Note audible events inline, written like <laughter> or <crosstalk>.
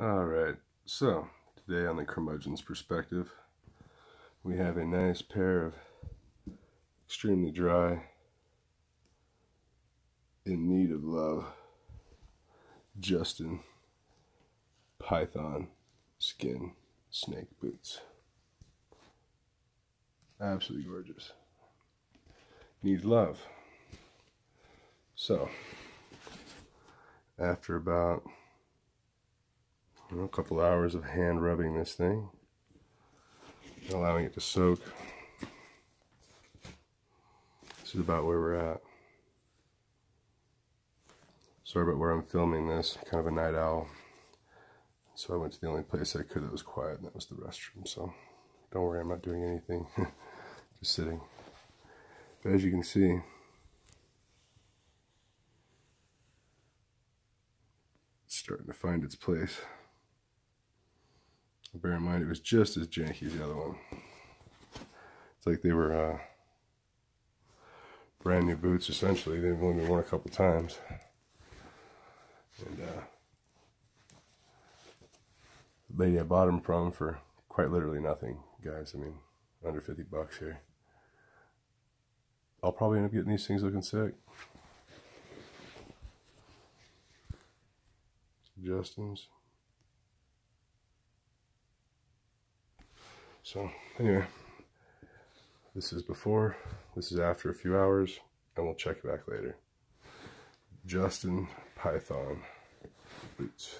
All right, so today on the curmudgeon's perspective, we have a nice pair of extremely dry, in need of love, Justin Python skin snake boots. Absolutely gorgeous. Needs love. So, after about a couple hours of hand rubbing this thing, allowing it to soak. This is about where we're at. Sorry about where I'm filming this, kind of a night owl. So I went to the only place I could that was quiet, and that was the restroom. So don't worry, I'm not doing anything, <laughs> just sitting. But as you can see, starting to find its place. Bear in mind, it was just as janky as the other one. It's like they were uh, brand new boots, essentially. They've only been worn a couple times. And uh, the lady I bought them from for quite literally nothing, guys. I mean, under 50 bucks here. I'll probably end up getting these things looking sick. Justin's. So anyway, this is before, this is after a few hours, and we'll check back later. Justin Python boots.